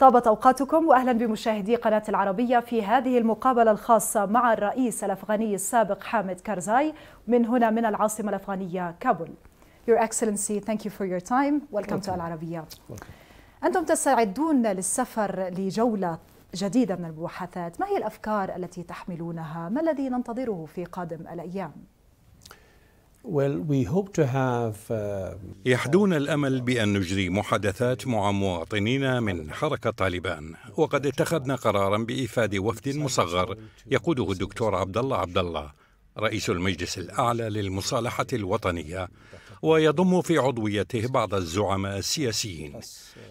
طابت أوقاتكم وأهلا بمشاهدي قناة العربية في هذه المقابلة الخاصة مع الرئيس الأفغاني السابق حامد كارزاي من هنا من العاصمة الأفغانية كابول Your Excellency, thank you for your time. Welcome to العربية. أنتم تستعدون للسفر لجولة جديدة من المباحثات ما هي الأفكار التي تحملونها ما الذي ننتظره في قادم الأيام؟ Uh, يحدون الامل بان نجري محادثات مع مواطنين من حركه طالبان وقد اتخذنا قرارا بافاده وفد مصغر يقوده الدكتور عبد الله عبد الله رئيس المجلس الاعلى للمصالحه الوطنيه ويضم في عضويته بعض الزعماء السياسيين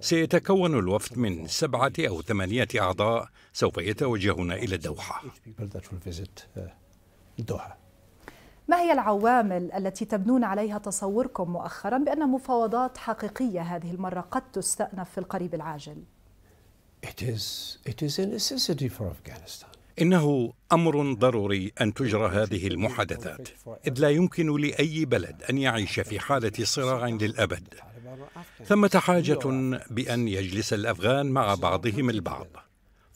سيتكون الوفد من سبعه او ثمانيه اعضاء سوف يتوجهون الى الدوحه ما هي العوامل التي تبنون عليها تصوركم مؤخرا بأن مفاوضات حقيقية هذه المرة قد تستأنف في القريب العاجل؟ إنه أمر ضروري أن تجرى هذه المحادثات إذ لا يمكن لأي بلد أن يعيش في حالة صراع للأبد ثمة حاجة بأن يجلس الأفغان مع بعضهم البعض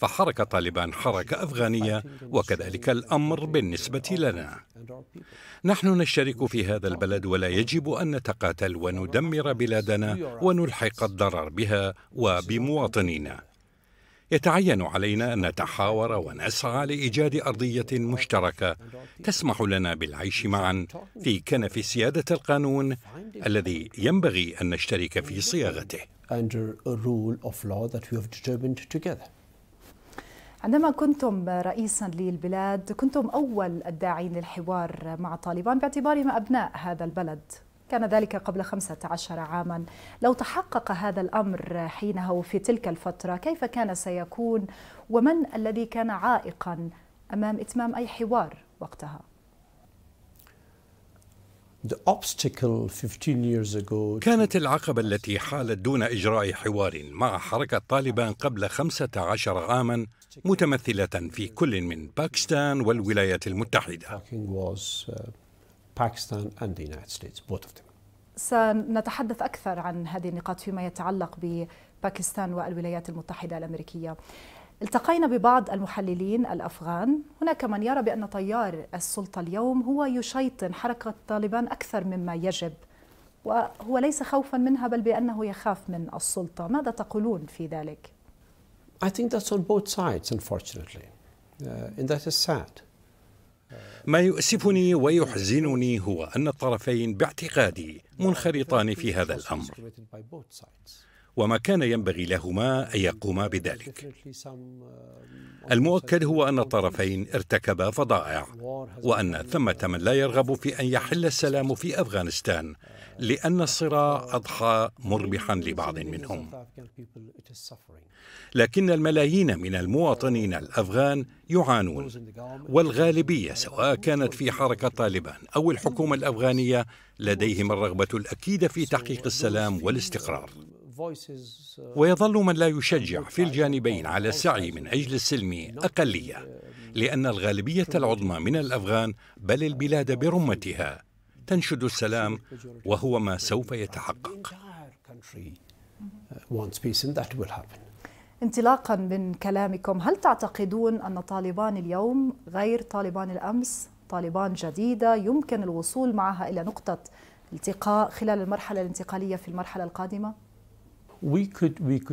فحركة طالبان حركة أفغانية وكذلك الأمر بالنسبة لنا نحن نشترك في هذا البلد ولا يجب أن نتقاتل وندمر بلادنا ونلحق الضرر بها وبمواطنينا يتعين علينا أن نتحاور ونسعى لإيجاد أرضية مشتركة تسمح لنا بالعيش معا في كنف سيادة القانون الذي ينبغي أن نشترك في صياغته. Under a rule of law that we have determined together. عندما كنتم رئيسا للبلاد كنتم أول الداعين للحوار مع طالبان باعتبارهم أبناء هذا البلد كان ذلك قبل 15 عاما لو تحقق هذا الأمر حينها وفي تلك الفترة كيف كان سيكون ومن الذي كان عائقا أمام إتمام أي حوار وقتها؟ كانت العقبة التي حالت دون إجراء حوار مع حركة طالبان قبل 15 عاما متمثلة في كل من باكستان والولايات المتحدة uh, سنتحدث أكثر عن هذه النقاط فيما يتعلق بباكستان والولايات المتحدة الأمريكية التقينا ببعض المحللين الأفغان هناك من يرى بأن طيار السلطة اليوم هو يشيطن حركة طالبان أكثر مما يجب وهو ليس خوفا منها بل بأنه يخاف من السلطة ماذا تقولون في ذلك؟ I think that's on both sides unfortunately uh, and that is sad ما يؤسفني ويحزنني هو أن الطرفين باعتقادي منخرطان في هذا الأمر وما كان ينبغي لهما أن يقوما بذلك المؤكد هو أن الطرفين ارتكبا فضائع وأن ثمة من لا يرغب في أن يحل السلام في أفغانستان لأن الصراع أضحى مربحا لبعض منهم لكن الملايين من المواطنين الأفغان يعانون والغالبية سواء كانت في حركة طالبان أو الحكومة الأفغانية لديهم الرغبة الأكيدة في تحقيق السلام والاستقرار Uh, ويظل من لا يشجع في الجانبين على السعي من اجل السلم uh, اقليه لان الغالبيه العظمى من الافغان بل البلاد برمتها تنشد السلام وهو ما سوف يتحقق uh, انطلاقا من كلامكم هل تعتقدون ان طالبان اليوم غير طالبان الامس طالبان جديده يمكن الوصول معها الى نقطه التقاء خلال المرحله الانتقاليه في المرحله القادمه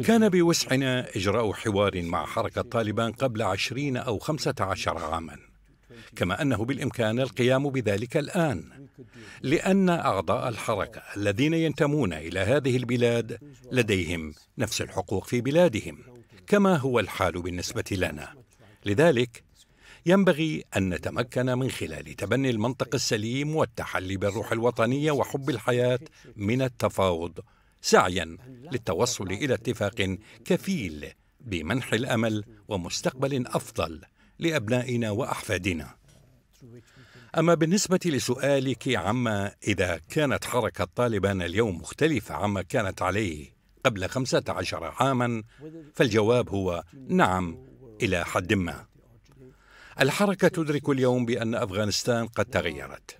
كان بوسعنا إجراء حوار مع حركة طالبان قبل عشرين أو خمسة عشر عاماً كما أنه بالإمكان القيام بذلك الآن لأن أعضاء الحركة الذين ينتمون إلى هذه البلاد لديهم نفس الحقوق في بلادهم كما هو الحال بالنسبة لنا لذلك ينبغي أن نتمكن من خلال تبني المنطق السليم والتحلي بالروح الوطنية وحب الحياة من التفاوض سعيا للتوصل الى اتفاق كفيل بمنح الامل ومستقبل افضل لابنائنا واحفادنا اما بالنسبه لسؤالك عما اذا كانت حركه طالبان اليوم مختلفه عما كانت عليه قبل خمسه عشر عاما فالجواب هو نعم الى حد ما الحركه تدرك اليوم بان افغانستان قد تغيرت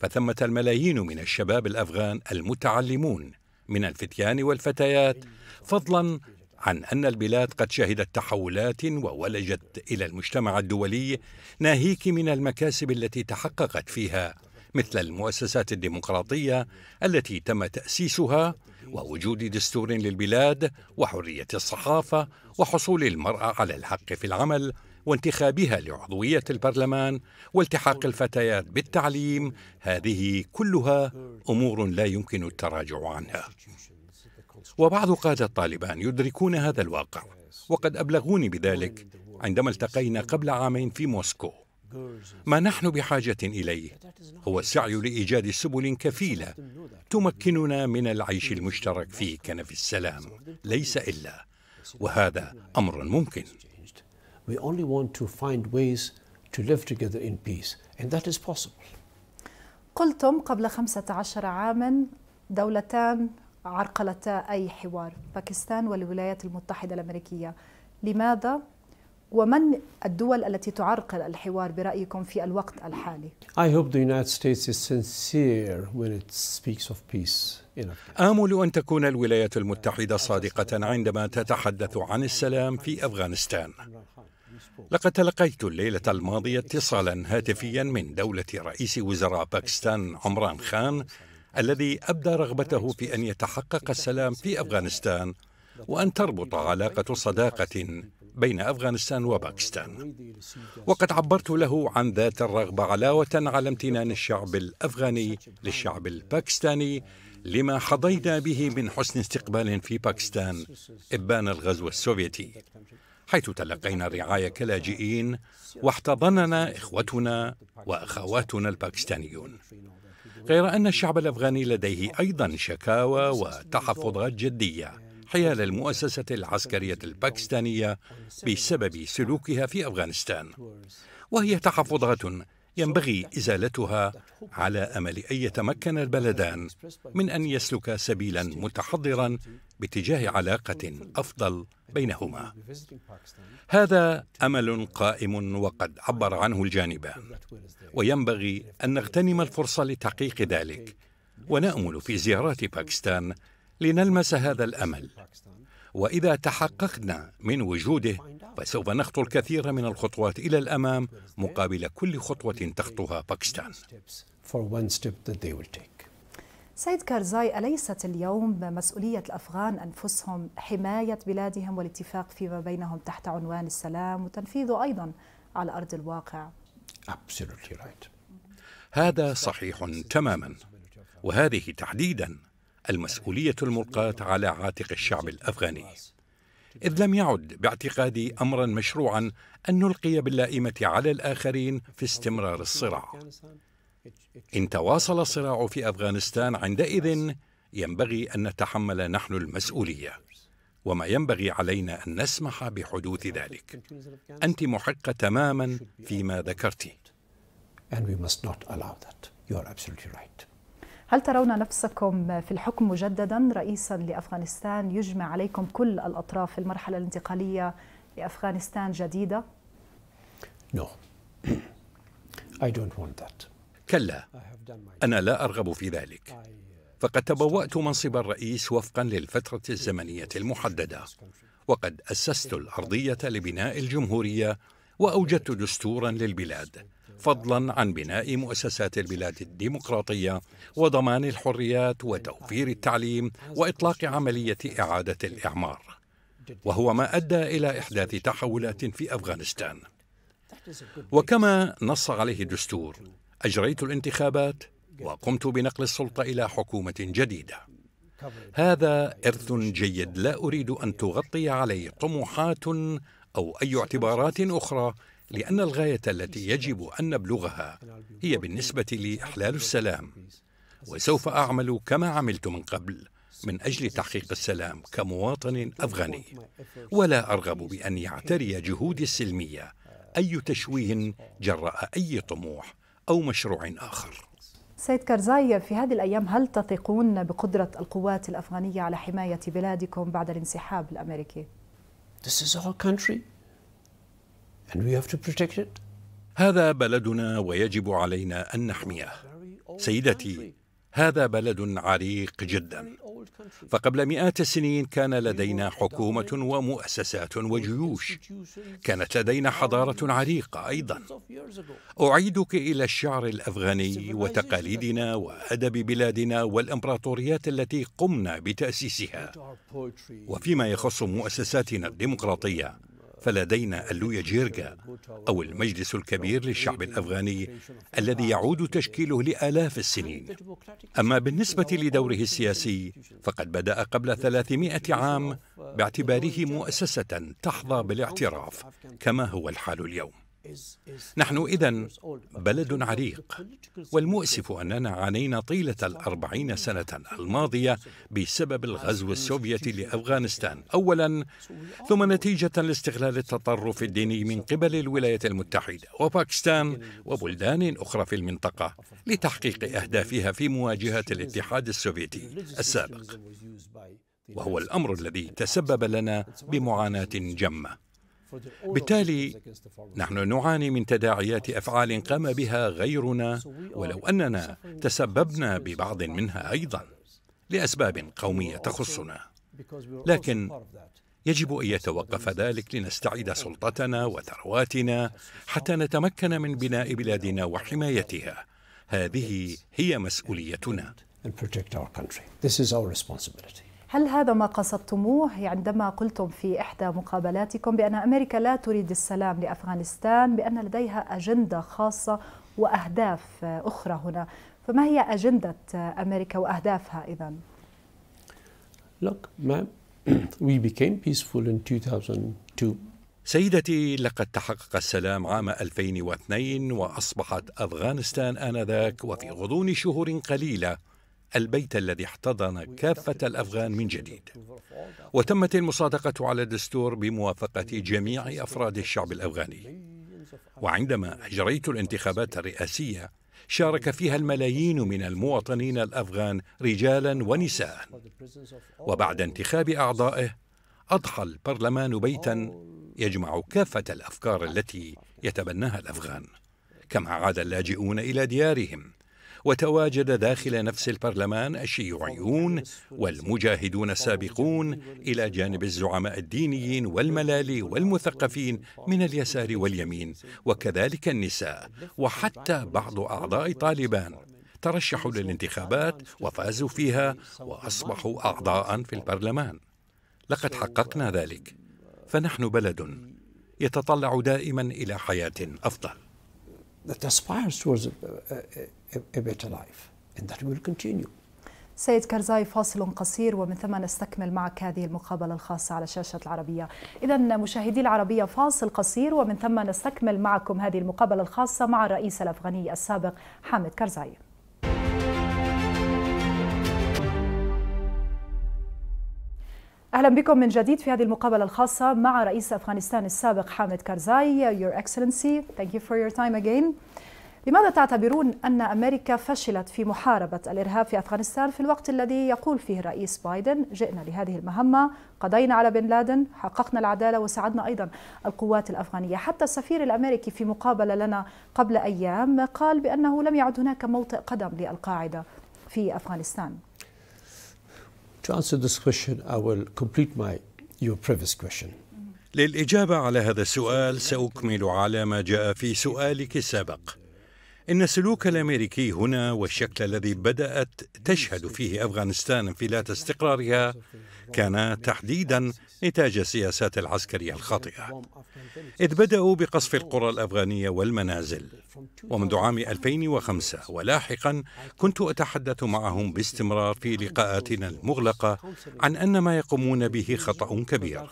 فثمه الملايين من الشباب الافغان المتعلمون من الفتيان والفتيات فضلا عن أن البلاد قد شهدت تحولات وولجت إلى المجتمع الدولي ناهيك من المكاسب التي تحققت فيها مثل المؤسسات الديمقراطية التي تم تأسيسها ووجود دستور للبلاد وحرية الصحافة وحصول المرأة على الحق في العمل وانتخابها لعضويه البرلمان والتحاق الفتيات بالتعليم هذه كلها امور لا يمكن التراجع عنها وبعض قاده طالبان يدركون هذا الواقع وقد ابلغوني بذلك عندما التقينا قبل عامين في موسكو ما نحن بحاجه اليه هو السعي لايجاد سبل كفيله تمكننا من العيش المشترك في كنف السلام ليس الا وهذا امر ممكن We only want to find ways to live together in peace, and that is possible. قلتم قبل 15 عاما دولتان عرقلتا أي حوار باكستان والولايات المتحدة الأمريكية لماذا ومن الدول التي تعرقل الحوار برأيكم في الوقت الحالي؟ I hope the United States is sincere when it speaks of peace. آمل أن تكون الولايات المتحدة صادقة عندما تتحدث عن السلام في أفغانستان. لقد تلقيت الليلة الماضية اتصالا هاتفيا من دولة رئيس وزراء باكستان عمران خان الذي أبدى رغبته في أن يتحقق السلام في أفغانستان وأن تربط علاقة صداقة بين أفغانستان وباكستان وقد عبرت له عن ذات الرغبة علاوة على امتنان الشعب الأفغاني للشعب الباكستاني لما حظينا به من حسن استقبال في باكستان إبان الغزو السوفيتي حيث تلقينا الرعاية كلاجئين واحتضننا إخوتنا وأخواتنا الباكستانيون غير أن الشعب الأفغاني لديه أيضا شكاوى وتحفظات جدية حيال المؤسسة العسكرية الباكستانية بسبب سلوكها في أفغانستان وهي تحفظات ينبغي ازالتها على امل ان يتمكن البلدان من ان يسلكا سبيلا متحضرا باتجاه علاقه افضل بينهما هذا امل قائم وقد عبر عنه الجانبان وينبغي ان نغتنم الفرصه لتحقيق ذلك ونامل في زيارات باكستان لنلمس هذا الامل واذا تحققنا من وجوده فسوف نخطو الكثير من الخطوات الى الامام مقابل كل خطوه تخطوها باكستان سيد كارزاي أليست اليوم مسؤولية الأفغان أنفسهم حماية بلادهم والاتفاق فيما بينهم تحت عنوان السلام وتنفيذه أيضا على أرض الواقع Absolutely right. هذا صحيح تماما وهذه تحديدا المسؤولية الملقاة على عاتق الشعب الأفغاني إذ لم يعد باعتقادي أمرا مشروعا أن نلقي باللائمة على الآخرين في استمرار الصراع إن تواصل الصراع في أفغانستان عندئذ ينبغي أن نتحمل نحن المسؤولية وما ينبغي علينا أن نسمح بحدوث ذلك أنت محقة تماما فيما ذكرت And we must not allow that. You are absolutely right. هل ترون نفسكم في الحكم مجددا رئيسا لأفغانستان يجمع عليكم كل الأطراف في المرحلة الانتقالية لأفغانستان جديدة؟ No. I don't want that. كلا أنا لا أرغب في ذلك uh, فقد تبوأت منصب الرئيس وفقا للفترة الزمنية المحددة وقد أسست الأرضية لبناء الجمهورية واوجدت دستورا للبلاد فضلا عن بناء مؤسسات البلاد الديمقراطيه وضمان الحريات وتوفير التعليم واطلاق عمليه اعاده الاعمار وهو ما ادى الى احداث تحولات في افغانستان وكما نص عليه الدستور اجريت الانتخابات وقمت بنقل السلطه الى حكومه جديده هذا ارث جيد لا اريد ان تغطي عليه طموحات أو أي اعتبارات أخرى لأن الغاية التي يجب أن نبلغها هي بالنسبة لي إحلال السلام وسوف أعمل كما عملت من قبل من أجل تحقيق السلام كمواطن أفغاني ولا أرغب بأن يعتري جهودي السلمية أي تشويه جراء أي طموح أو مشروع آخر سيد كرزاي في هذه الأيام هل تثقون بقدرة القوات الأفغانية على حماية بلادكم بعد الانسحاب الأمريكي؟ This is our country and we have to protect it. هذا بلدنا ويجب علينا أن نحميه. سيدتي، هذا بلد عريق جدا. فقبل مئات السنين كان لدينا حكومة ومؤسسات وجيوش كانت لدينا حضارة عريقة أيضا أعيدك إلى الشعر الأفغاني وتقاليدنا وأدب بلادنا والإمبراطوريات التي قمنا بتأسيسها وفيما يخص مؤسساتنا الديمقراطية فلدينا اللويا جيرجا أو المجلس الكبير للشعب الأفغاني الذي يعود تشكيله لآلاف السنين أما بالنسبة لدوره السياسي فقد بدأ قبل 300 عام باعتباره مؤسسة تحظى بالاعتراف كما هو الحال اليوم نحن إذا بلد عريق والمؤسف أننا عانينا طيلة الأربعين سنة الماضية بسبب الغزو السوفيتي لأفغانستان أولا ثم نتيجة لاستغلال التطرف الديني من قبل الولايات المتحدة وباكستان وبلدان أخرى في المنطقة لتحقيق أهدافها في مواجهة الاتحاد السوفيتي السابق وهو الأمر الذي تسبب لنا بمعاناة جمة بالتالي نحن نعاني من تداعيات افعال قام بها غيرنا ولو اننا تسببنا ببعض منها ايضا لاسباب قوميه تخصنا لكن يجب ان يتوقف ذلك لنستعيد سلطتنا وثرواتنا حتى نتمكن من بناء بلادنا وحمايتها هذه هي مسؤوليتنا and protect our country. This is our responsibility. هل هذا ما قصدتموه يعني عندما قلتم في إحدى مقابلاتكم بأن أمريكا لا تريد السلام لأفغانستان بأن لديها أجندة خاصة وأهداف أخرى هنا فما هي أجندة أمريكا وأهدافها إذا؟ Look, ma'am, we became peaceful in 2002. سيدتي لقد تحقق السلام عام 2002 وأصبحت أفغانستان آنذاك وفي غضون شهور قليلة البيت الذي احتضن كافة الأفغان من جديد وتمت المصادقة على الدستور بموافقة جميع أفراد الشعب الأفغاني وعندما أجريت الانتخابات الرئاسية شارك فيها الملايين من المواطنين الأفغان رجالا ونساء وبعد انتخاب أعضائه أضحى البرلمان بيتا يجمع كافة الأفكار التي يتبناها الأفغان كما عاد اللاجئون إلى ديارهم وتواجد داخل نفس البرلمان الشيوعيون والمجاهدون السابقون إلى جانب الزعماء الدينيين والملالي والمثقفين من اليسار واليمين وكذلك النساء وحتى بعض أعضاء طالبان ترشحوا للانتخابات وفازوا فيها واصبحوا اعضاء في البرلمان لقد حققنا ذلك فنحن بلد يتطلع دائما الى حياه افضل that aspires towards a, a, a better life and that will continue. سيد كرزاي فاصل قصير ومن ثم نستكمل معك هذه المقابلة الخاصة على شاشة العربية إذا مشاهدي العربية فاصل قصير ومن ثم نستكمل معكم هذه المقابلة الخاصة مع الرئيس الأفغاني السابق حامد كرزاي اهلا بكم من جديد في هذه المقابله الخاصه مع رئيس افغانستان السابق حامد كارزاي يور اكسلنسي ثانك يو فور يور تايم اجين لماذا تعتبرون ان امريكا فشلت في محاربه الارهاب في افغانستان في الوقت الذي يقول فيه الرئيس بايدن جئنا لهذه المهمه قضينا على بن لادن حققنا العداله وساعدنا ايضا القوات الافغانيه حتى السفير الامريكي في مقابله لنا قبل ايام قال بانه لم يعد هناك موطئ قدم للقاعده في افغانستان To answer this question, I will complete my your previous question. للإجابة على هذا السؤال سأكمل على ما جاء في سؤالك السابق. إن السلوك الأمريكي هنا والشكل الذي بدأت تشهد فيه أفغانستان انفلات استقرارها كان تحديدا نتاج السياسات العسكرية الخاطئة إذ بدأوا بقصف القرى الأفغانية والمنازل ومنذ عام 2005 ولاحقا كنت أتحدث معهم باستمرار في لقاءاتنا المغلقة عن أن ما يقومون به خطأ كبير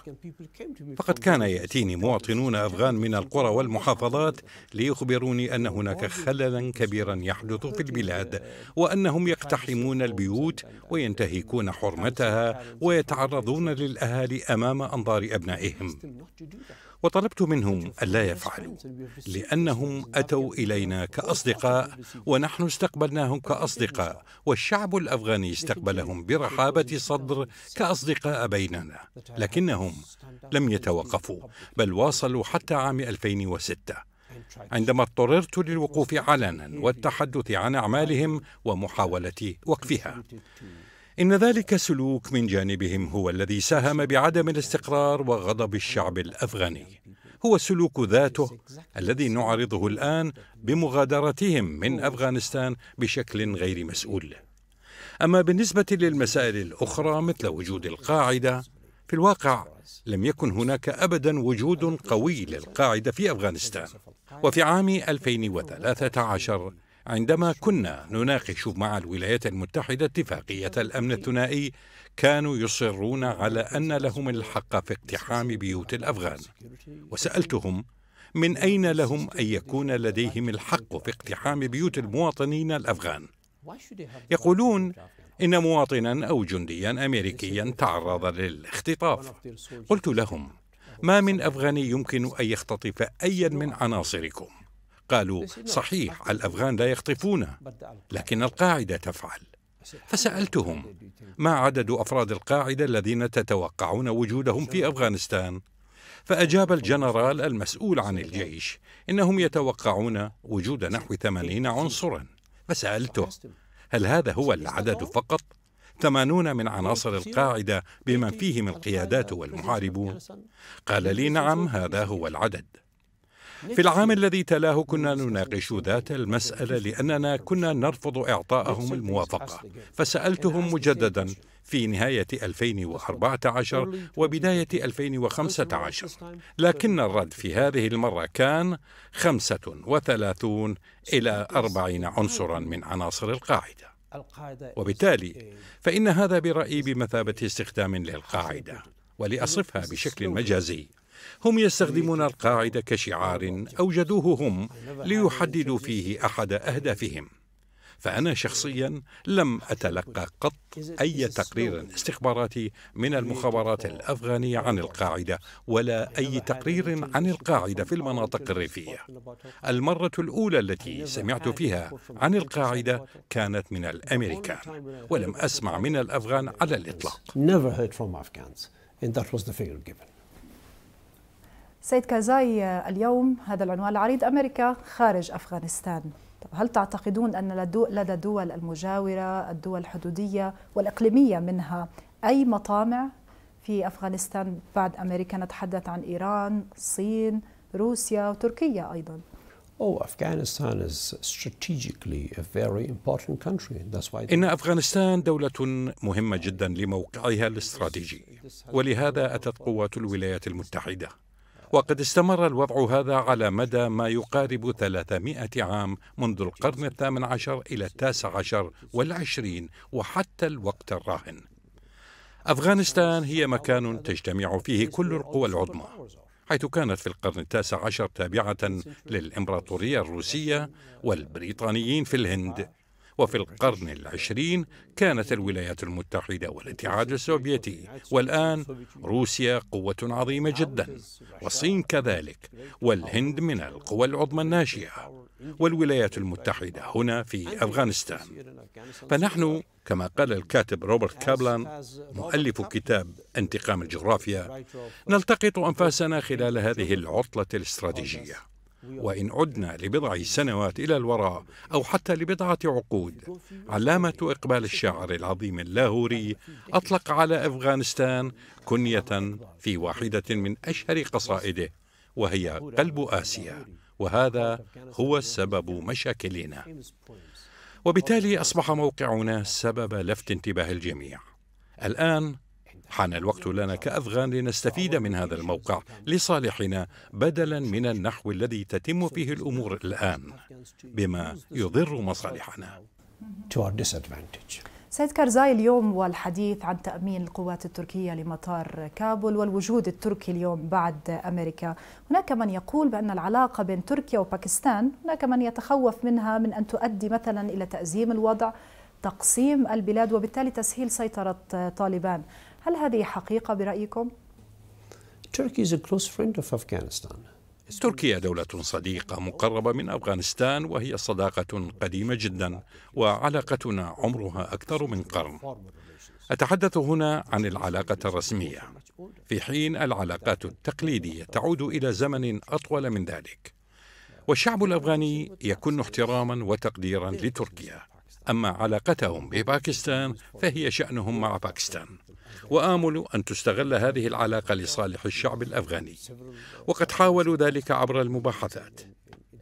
فقد كان يأتيني مواطنون أفغان من القرى والمحافظات ليخبروني أن هناك خللا كبيرا يحدث في البلاد وأنهم يقتحمون البيوت وينتهكون حرمتها ويتعرضون للأهالي امام انظار ابنائهم وطلبت منهم الا يفعلوا لانهم اتوا الينا كاصدقاء ونحن استقبلناهم كاصدقاء والشعب الافغاني استقبلهم برحابه صدر كاصدقاء بيننا لكنهم لم يتوقفوا بل واصلوا حتى عام 2006 عندما اضطررت للوقوف علنا والتحدث عن اعمالهم ومحاوله وقفها إن ذلك سلوك من جانبهم هو الذي ساهم بعدم الاستقرار وغضب الشعب الأفغاني هو السلوك ذاته الذي نعرضه الآن بمغادرتهم من أفغانستان بشكل غير مسؤول أما بالنسبة للمسائل الأخرى مثل وجود القاعدة في الواقع لم يكن هناك ابدا وجود قوي للقاعده في افغانستان وفي عام 2013 عندما كنا نناقش مع الولايات المتحدة اتفاقية الأمن الثنائي كانوا يصرون على أن لهم الحق في اقتحام بيوت الأفغان وسألتهم من أين لهم أن يكون لديهم الحق في اقتحام بيوت المواطنين الأفغان يقولون إن مواطنا أو جنديا أمريكيا تعرض للاختطاف قلت لهم ما من أفغاني يمكن أن يختطف أيا من عناصركم قالوا صحيح الافغان لا يخطفون لكن القاعده تفعل فسالتهم ما عدد افراد القاعده الذين تتوقعون وجودهم في افغانستان فأجاب الجنرال المسؤول عن الجيش إنهم يتوقعون وجود نحو ثمانين عنصرا فسألته هل هذا هو العدد فقط؟ ثمانون من عناصر القاعدة بمن فيهم القيادات والمحاربون قال لي نعم هذا هو العدد في العام الذي تلاه كنا نناقش ذات المسألة لأننا كنا نرفض إعطاءهم الموافقة فسألتهم مجددا في نهاية 2014 وبداية 2015 لكن الرد في هذه المرة كان 35 إلى 40 عنصرا من عناصر القاعدة وبالتالي فإن هذا برأيي بمثابة استخدام للقاعدة ولأصفها بشكل مجازي هم يستخدمون القاعده كشعار اوجدوه هم ليحددوا فيه احد اهدافهم فأنا شخصيا لم أتلقى قط أي تقرير استخباراتي من المخابرات الأفغانية عن القاعدة ولا أي تقرير عن القاعدة في المناطق الريفية. المرة الأولى التي سمعت فيها عن القاعدة كانت من الأمريكان ولم أسمع من الأفغان على الإطلاق. سيد كازاي آه، اليوم هذا العنوان العريض أمريكا خارج أفغانستان طب هل تعتقدون أن لدى الدول المجاورة الدول الحدودية والإقليمية منها أي مطامع في أفغانستان بعد أمريكا نتحدث عن إيران الصين روسيا وتركيا أيضا oh, إن أفغانستان دولة مهمة جدا لموقعها الاستراتيجي ولهذا أتت قوات الولايات المتحدة وقد استمر الوضع هذا على مدى ما يقارب 300 عام منذ القرن الثامن عشر إلى التاسع عشر والعشرين وحتى الوقت الراهن أفغانستان هي مكان تجتمع فيه كل القوى العظمى حيث كانت في القرن التاسع عشر تابعة للإمبراطورية الروسية والبريطانيين في الهند وفي القرن العشرين كانت الولايات المتحدة والاتحاد السوفيتي والآن روسيا قوة عظيمة جدا والصين كذلك والهند من القوى العظمى الناشئة والولايات المتحدة هنا في أفغانستان فنحن كما قال الكاتب روبرت كابلان مؤلف كتاب انتقام الجغرافيا نلتقط أنفاسنا خلال هذه العطلة الاستراتيجية وإن عدنا لبضع سنوات إلى الوراء أو حتى لبضعة عقود علامة إقبال الشاعر العظيم اللاهوري أطلق على أفغانستان كنية في واحدة من أشهر قصائده وهي قلب آسيا وهذا هو سبب مشاكلنا وبالتالي أصبح موقعنا سبب لفت انتباه الجميع الآن حان الوقت لنا كأفغان لنستفيد من هذا الموقع لصالحنا بدلا من النحو الذي تتم فيه الأمور الآن بما يضر مصالحنا سيد كارزاي اليوم والحديث عن تأمين القوات التركية لمطار كابول والوجود التركي اليوم بعد أمريكا هناك من يقول بأن العلاقة بين تركيا وباكستان هناك من يتخوف منها من أن تؤدي مثلا إلى تأزيم الوضع تقسيم البلاد وبالتالي تسهيل سيطرة طالبان هل هذه حقيقة برأيكم؟ تركيا دولة صديقة مقربة من أفغانستان وهي صداقة قديمة جدا وعلاقتنا عمرها أكثر من قرن أتحدث هنا عن العلاقة الرسمية في حين العلاقات التقليدية تعود إلى زمن أطول من ذلك والشعب الأفغاني يكن احتراما وتقديرا لتركيا أما علاقتهم بباكستان فهي شأنهم مع باكستان وآمل أن تستغل هذه العلاقة لصالح الشعب الأفغاني وقد حاولوا ذلك عبر المباحثات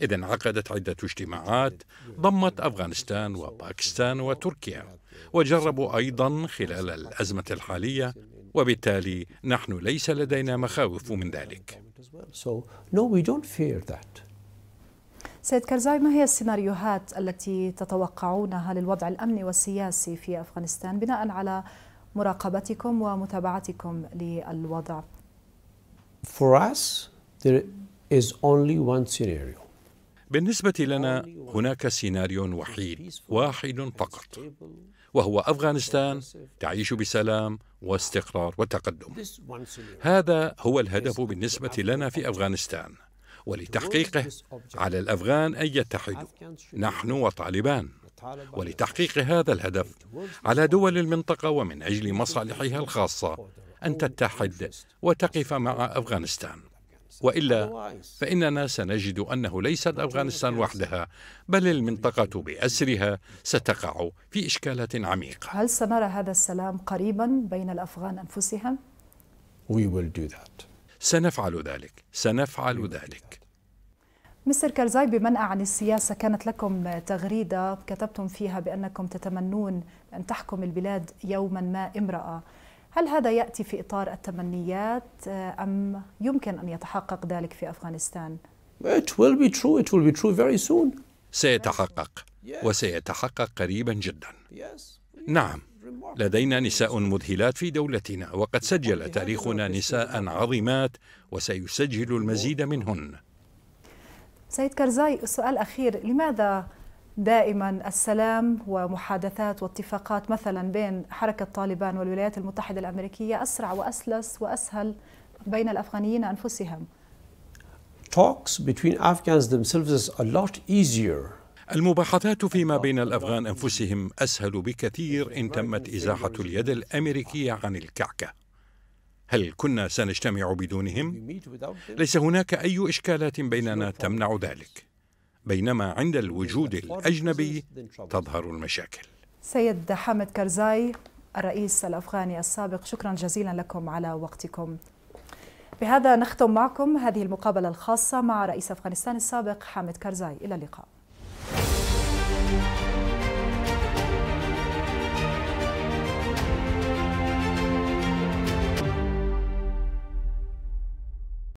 إذ انعقدت عدة اجتماعات ضمت أفغانستان وباكستان وتركيا وجربوا أيضا خلال الأزمة الحالية وبالتالي نحن ليس لدينا مخاوف من ذلك سيد كرزاي ما هي السيناريوهات التي تتوقعونها للوضع الأمني والسياسي في أفغانستان بناء على مراقبتكم ومتابعتكم للوضع؟ For us, there is only one scenario. بالنسبة لنا هناك سيناريو وحيد واحد فقط وهو أفغانستان تعيش بسلام واستقرار وتقدم هذا هو الهدف بالنسبة لنا في أفغانستان ولتحقيقه على الأفغان أن يتحدوا نحن وطالبان ولتحقيق هذا الهدف على دول المنطقة ومن أجل مصالحها الخاصة أن تتحد وتقف مع أفغانستان والا فاننا سنجد انه ليست افغانستان وحدها بل المنطقه باسرها ستقع في اشكالات عميقه. هل سنرى هذا السلام قريبا بين الافغان انفسهم؟ We will do that. سنفعل ذلك، سنفعل ذلك. مستر كرزاي بمنأى عن السياسة كانت لكم تغريدة كتبتم فيها بأنكم تتمنون أن تحكم البلاد يوما ما امرأة هل هذا يأتي في إطار التمنيات أم يمكن أن يتحقق ذلك في أفغانستان؟ It will be true. It will be true very soon. سيتحقق وسيتحقق قريبا جدا نعم لدينا نساء مذهلات في دولتنا وقد سجل تاريخنا نساء عظيمات وسيسجل المزيد منهن سيد كرزاي سؤال أخير لماذا دائما السلام ومحادثات واتفاقات مثلا بين حركة طالبان والولايات المتحدة الأمريكية أسرع وأسلس وأسهل بين الأفغانيين أنفسهم talks between Afghans themselves is a lot easier المباحثات فيما بين الافغان انفسهم اسهل بكثير ان تمت ازاحه اليد الامريكيه عن الكعكه هل كنا سنجتمع بدونهم؟ ليس هناك أي إشكالات بيننا تمنع ذلك بينما عند الوجود الأجنبي تظهر المشاكل سيد حامد كرزاي الرئيس الأفغاني السابق شكرا جزيلا لكم على وقتكم بهذا نختم معكم هذه المقابلة الخاصة مع رئيس أفغانستان السابق حامد كرزاي إلى اللقاء